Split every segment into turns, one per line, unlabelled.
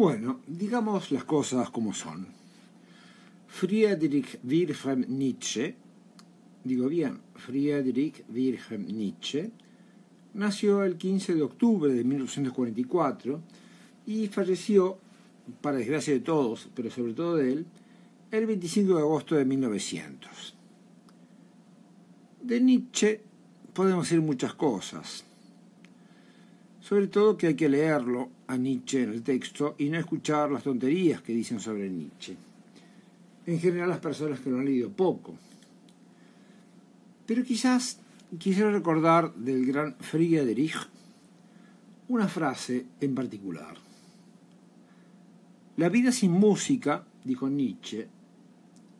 Bueno, digamos las cosas como son. Friedrich Wilhelm Nietzsche, digo bien, Friedrich Wilhelm Nietzsche, nació el 15 de octubre de 1844 y falleció, para desgracia de todos, pero sobre todo de él, el 25 de agosto de 1900. De Nietzsche podemos decir muchas cosas. Sobre todo que hay que leerlo a Nietzsche en el texto y no escuchar las tonterías que dicen sobre Nietzsche. En general las personas que lo han leído poco. Pero quizás quisiera recordar del gran Friedrich una frase en particular. La vida sin música, dijo Nietzsche,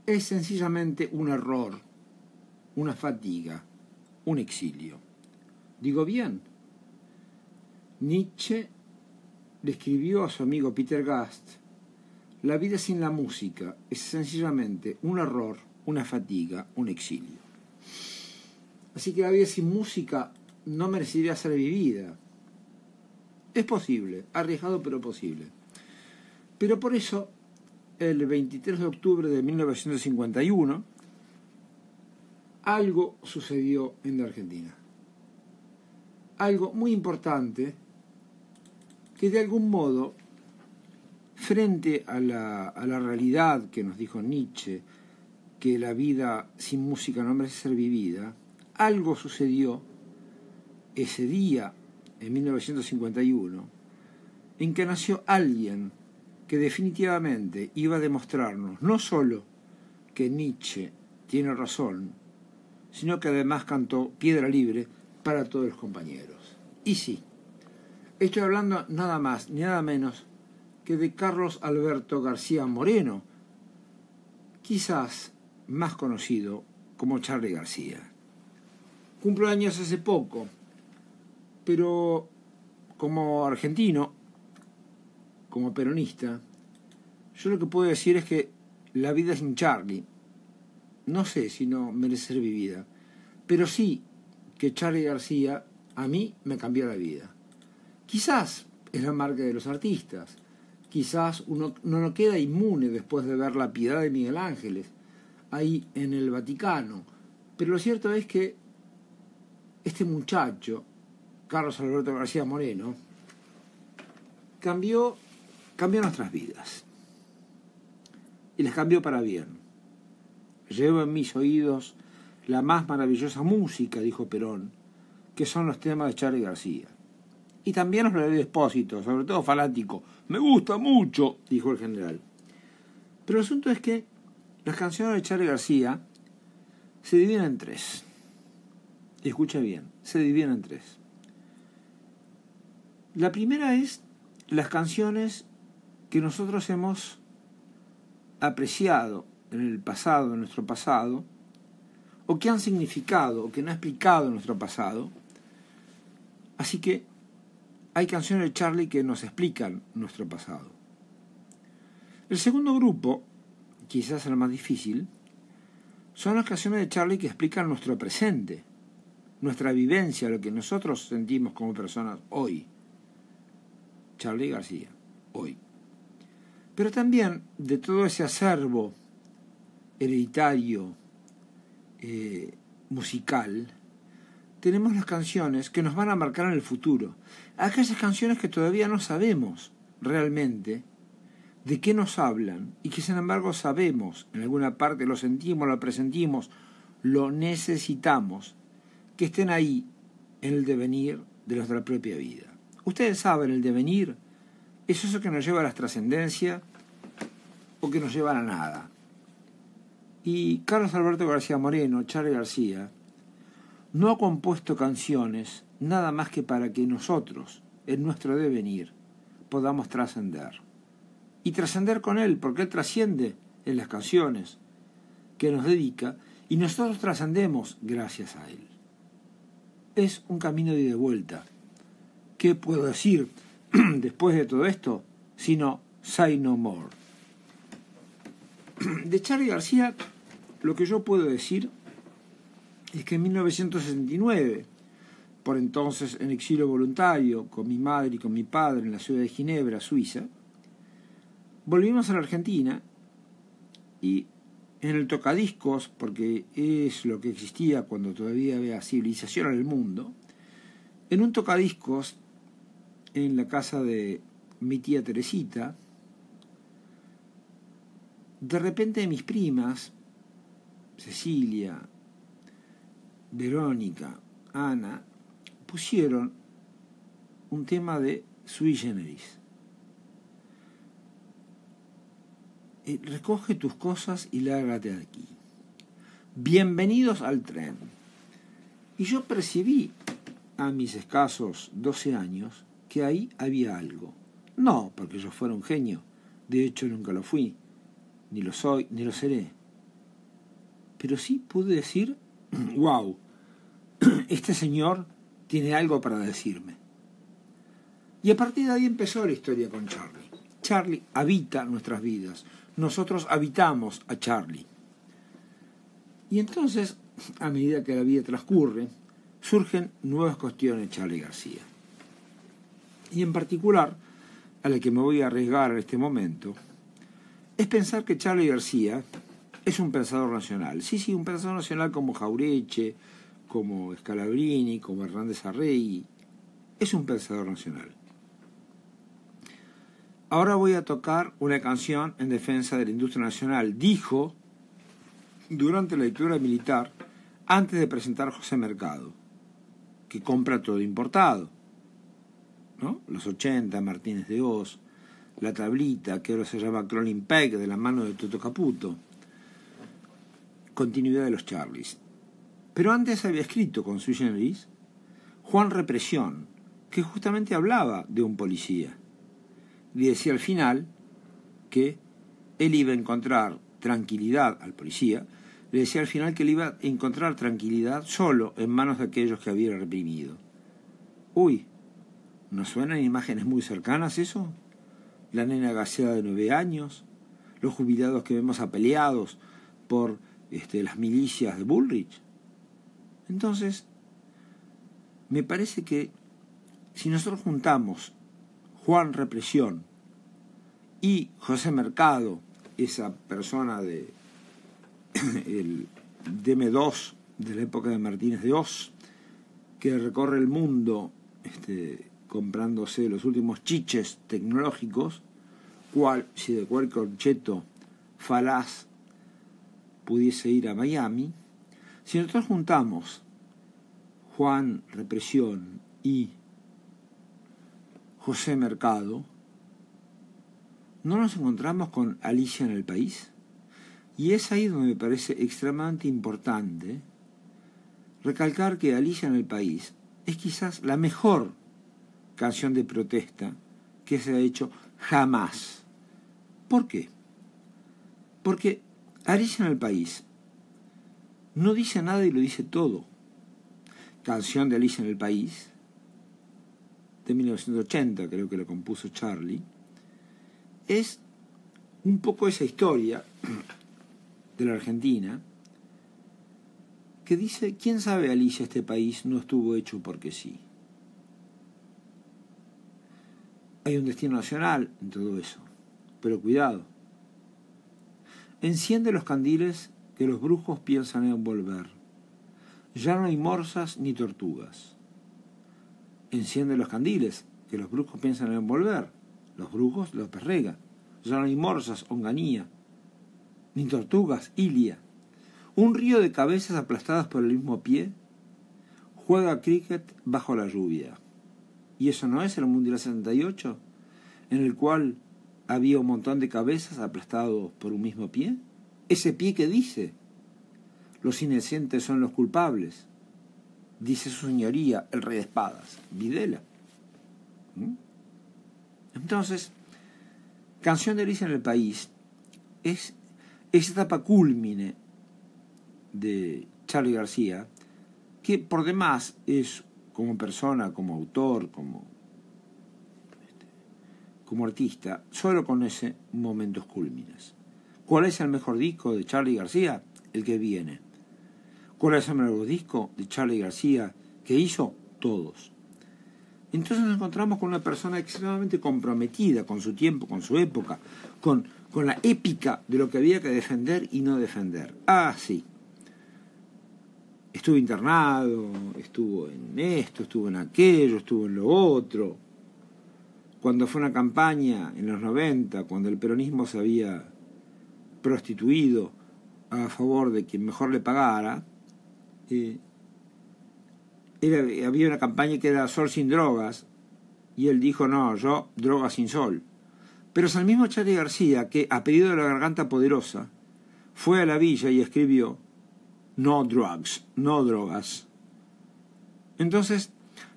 es sencillamente un error, una fatiga, un exilio. Digo bien, Nietzsche le escribió a su amigo Peter Gast, la vida sin la música es sencillamente un error, una fatiga, un exilio. Así que la vida sin música no merecería ser vivida. Es posible, arriesgado pero posible. Pero por eso, el 23 de octubre de 1951, algo sucedió en la Argentina. Algo muy importante que de algún modo, frente a la, realidad que nos dijo Nietzsche, que la vida sin música no merece ser vivida, algo sucedió ese día, en 1951, en que nació alguien que definitivamente iba a demostrarnos no solo que Nietzsche tiene razón, sino que además cantó Piedra Libre para todos los compañeros. Y sí, Estoy hablando nada más ni nada menos que de Carlos Alberto García Moreno, quizás más conocido como Charlie García. Cumplo años hace poco, pero como argentino, como peronista, yo lo que puedo decir es que la vida sin Charlie, no sé si no merece ser vivida, pero sí que Charlie García a mí me cambió la vida. Quizás es la marca de los artistas, quizás uno no queda inmune después de ver la piedad de Miguel Ángeles ahí en el Vaticano, pero lo cierto es que este muchacho, Carlos Alberto García Moreno, cambió, cambió nuestras vidas y les cambió para bien. Llevo en mis oídos la más maravillosa música, dijo Perón, que son los temas de Charlie García y también los de Expósito, sobre todo fanático. Me gusta mucho, dijo el general. Pero el asunto es que las canciones de Charlie García se dividen en tres. Escucha bien, se dividen en tres. La primera es las canciones que nosotros hemos apreciado en el pasado, en nuestro pasado, o que han significado, o que no ha explicado en nuestro pasado. Así que hay canciones de Charlie que nos explican nuestro pasado. El segundo grupo, quizás el más difícil, son las canciones de Charlie que explican nuestro presente, nuestra vivencia, lo que nosotros sentimos como personas hoy. Charlie García, hoy. Pero también de todo ese acervo hereditario, eh, musical, tenemos las canciones que nos van a marcar en el futuro, aquellas canciones que todavía no sabemos realmente de qué nos hablan y que sin embargo sabemos, en alguna parte lo sentimos, lo presentimos, lo necesitamos, que estén ahí en el devenir de nuestra propia vida. Ustedes saben, el devenir es eso que nos lleva a la trascendencia o que nos lleva a la nada. Y Carlos Alberto García Moreno, Charlie García, no ha compuesto canciones nada más que para que nosotros, en nuestro devenir, podamos trascender. Y trascender con Él, porque Él trasciende en las canciones que nos dedica y nosotros trascendemos gracias a Él. Es un camino de vuelta. ¿Qué puedo decir después de todo esto? Sino, say no more. De Charlie García, lo que yo puedo decir es que en 1969, por entonces en exilio voluntario con mi madre y con mi padre en la ciudad de Ginebra, Suiza, volvimos a la Argentina y en el tocadiscos, porque es lo que existía cuando todavía había civilización en el mundo, en un tocadiscos en la casa de mi tía Teresita, de repente mis primas, Cecilia, Verónica, Ana, pusieron un tema de sui generis. Eh, recoge tus cosas y lárgate de aquí. Bienvenidos al tren. Y yo percibí a mis escasos 12 años que ahí había algo. No porque yo fuera un genio, de hecho nunca lo fui, ni lo soy, ni lo seré. Pero sí pude decir wow, este señor tiene algo para decirme. Y a partir de ahí empezó la historia con Charlie. Charlie habita nuestras vidas. Nosotros habitamos a Charlie. Y entonces, a medida que la vida transcurre, surgen nuevas cuestiones de Charlie García. Y en particular, a la que me voy a arriesgar en este momento, es pensar que Charlie García, es un pensador nacional. Sí, sí, un pensador nacional como Jaureche, como Scalabrini, como Hernández Arrey. Es un pensador nacional. Ahora voy a tocar una canción en defensa de la industria nacional. Dijo durante la dictadura militar, antes de presentar José Mercado, que compra todo importado. ¿no? Los 80, Martínez de Oz, La Tablita, que ahora se llama Cronin Peg, de la mano de Toto Caputo continuidad de los Charlies. Pero antes había escrito con su generis Juan Represión, que justamente hablaba de un policía. Y decía al final que él iba a encontrar tranquilidad al policía, le decía al final que él iba a encontrar tranquilidad solo en manos de aquellos que había reprimido. Uy, ¿No suenan imágenes muy cercanas eso? La nena gaseada de nueve años, los jubilados que vemos apeleados por este, las milicias de Bullrich. Entonces, me parece que si nosotros juntamos Juan Represión y José Mercado, esa persona de el DM2 de la época de Martínez de Oz, que recorre el mundo este, comprándose los últimos chiches tecnológicos, cual si de cualquier corcheto falaz pudiese ir a Miami, si nosotros juntamos Juan Represión y José Mercado, ¿no nos encontramos con Alicia en el país? Y es ahí donde me parece extremadamente importante recalcar que Alicia en el país es quizás la mejor canción de protesta que se ha hecho jamás. ¿Por qué? Porque en el país. No dice nada y lo dice todo. Canción de Alicia en el País, de 1980, creo que la compuso Charlie, es un poco esa historia de la Argentina que dice, ¿quién sabe Alicia este país no estuvo hecho porque sí? Hay un destino nacional en todo eso, pero cuidado, Enciende los candiles que los brujos piensan envolver. Ya no hay morsas ni tortugas. Enciende los candiles que los brujos piensan en Los brujos los perrega. Ya no hay morsas, onganía, ni tortugas, ilia. Un río de cabezas aplastadas por el mismo pie juega cricket bajo la lluvia. ¿Y eso no es el Mundial 78, En el cual había un montón de cabezas aplastados por un mismo pie? Ese pie que dice, los inocentes son los culpables, dice su señoría el rey de espadas, Videla. ¿Mm? Entonces, Canción de Alicia en el País es esa etapa culmine de Charly García, que por demás es como persona, como autor, como como artista solo con ese momentos culminas. ¿Cuál es el mejor disco de Charlie García? El que viene. ¿Cuál es el mejor disco de Charlie García que hizo? Todos. Entonces nos encontramos con una persona extremadamente comprometida con su tiempo, con su época, con, con la épica de lo que había que defender y no defender. Ah, sí. Estuvo internado, estuvo en esto, estuvo en aquello, estuvo en lo otro cuando fue una campaña en los 90, cuando el peronismo se había prostituido a favor de quien mejor le pagara, eh, había una campaña que era sol sin drogas, y él dijo, no, yo drogas sin sol. Pero es el mismo Charlie García que, a pedido de la garganta poderosa, fue a la villa y escribió, no drugs, no drogas. Entonces,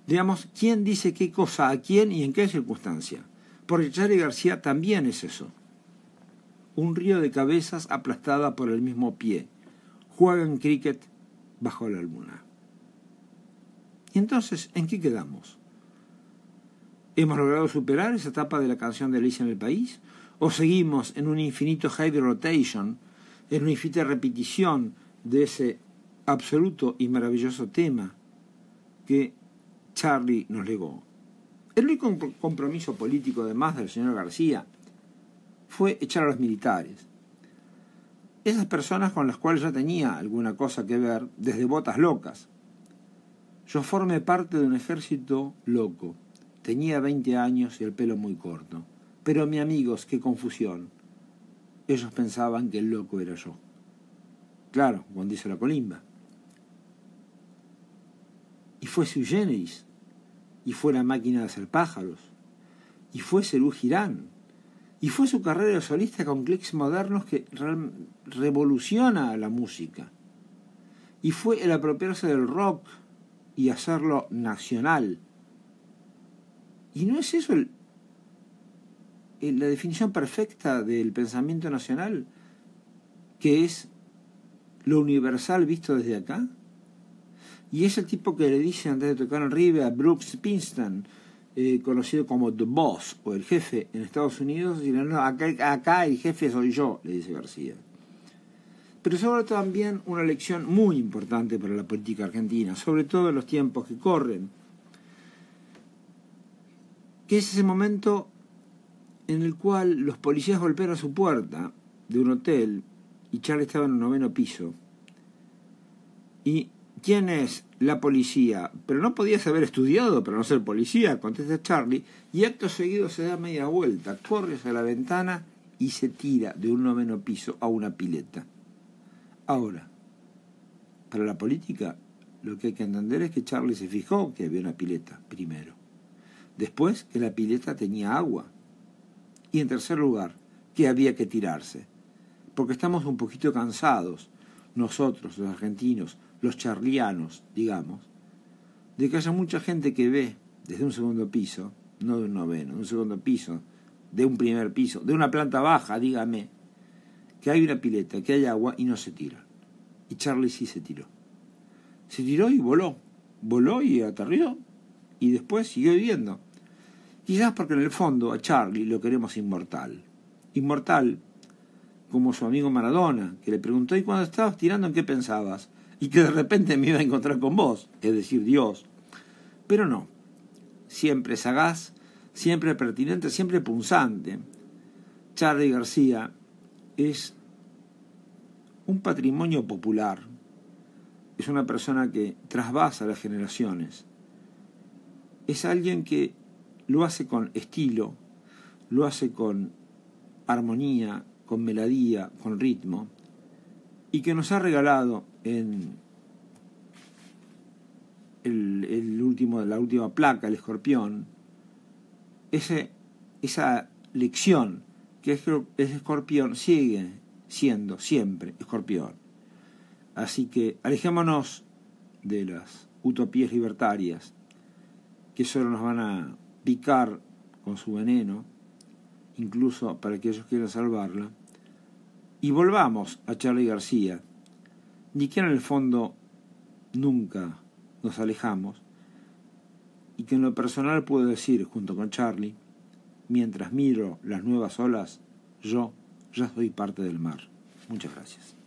digamos, quién dice qué cosa a quién y en qué circunstancia. Porque Charlie García también es eso. Un río de cabezas aplastada por el mismo pie. Juegan cricket bajo la luna. Y entonces, ¿en qué quedamos? ¿Hemos logrado superar esa etapa de la canción de Alicia en el País? ¿O seguimos en un infinito heavy rotation, en una infinita repetición de ese absoluto y maravilloso tema que Charlie nos legó. El único compromiso político además del señor García fue echar a los militares. Esas personas con las cuales yo tenía alguna cosa que ver desde botas locas. Yo formé parte de un ejército loco. Tenía 20 años y el pelo muy corto. Pero, mis amigos, qué confusión. Ellos pensaban que el loco era yo. Claro, cuando dice la colimba fue su y fue La máquina de hacer pájaros, y fue Cerú Girán, y fue su carrera de solista con clics modernos que revoluciona la música, y fue el apropiarse del rock y hacerlo nacional. ¿Y no es eso la definición perfecta del pensamiento nacional? que es lo universal visto desde acá? y es el tipo que le dice antes de tocar en ribe a Brooks Pinston, eh, conocido como The Boss o el jefe en Estados Unidos, y acá, el jefe soy yo, le dice García. Pero sobre todo también una lección muy importante para la política argentina, sobre todo en los tiempos que corren, que es ese momento en el cual los policías golpean a su puerta de un hotel y Charles estaba en el noveno piso y ¿Quién es la policía? Pero no podías haber estudiado para no ser policía, contesta Charlie, y acto seguido se da media vuelta, corre hacia la ventana y se tira de un noveno piso a una pileta. Ahora, para la política, lo que hay que entender es que Charlie se fijó que había una pileta, primero. Después, que la pileta tenía agua. Y en tercer lugar, que había que tirarse. Porque estamos un poquito cansados, nosotros, los argentinos, los charlianos, digamos, de que haya mucha gente que ve desde un segundo piso, no de un noveno, de un segundo piso, de un primer piso, de una planta baja, dígame, que hay una pileta, que hay agua y no se tira. Y Charlie sí se tiró. Se tiró y voló, voló y aterrió y después siguió viviendo. Quizás porque en el fondo a Charlie lo queremos inmortal. Inmortal como su amigo Maradona, que le preguntó, ¿y cuando estabas tirando en qué pensabas? y que de repente me iba a encontrar con vos, es decir, Dios. Pero no, siempre sagaz, siempre pertinente, siempre punzante. Charlie García es un patrimonio popular, es una persona que trasvasa las generaciones, es alguien que lo hace con estilo, lo hace con armonía, con melodía, con ritmo, y que nos ha regalado en el, de la última placa, el escorpión, ese, esa lección que es, es escorpión sigue siendo siempre escorpión. Así que alejémonos de las utopías libertarias que solo nos van a picar con su veneno, incluso para que ellos quieran salvarla, y volvamos a Charlie García, ni que en el fondo nunca nos alejamos, y que en lo personal puedo decir junto con Charlie, mientras miro las nuevas olas, yo ya soy parte del mar. Muchas gracias.